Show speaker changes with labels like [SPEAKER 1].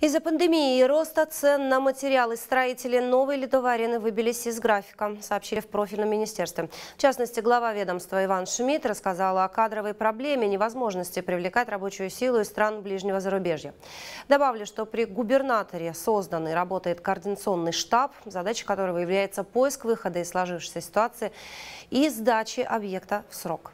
[SPEAKER 1] Из-за пандемии и роста цен на материалы строители новой ледоварины выбились из графика, сообщили в профильном министерстве. В частности, глава ведомства Иван Шмидт рассказал о кадровой проблеме невозможности привлекать рабочую силу из стран ближнего зарубежья. Добавлю, что при губернаторе создан и работает координационный штаб, задача которого является поиск выхода из сложившейся ситуации и сдачи объекта в срок.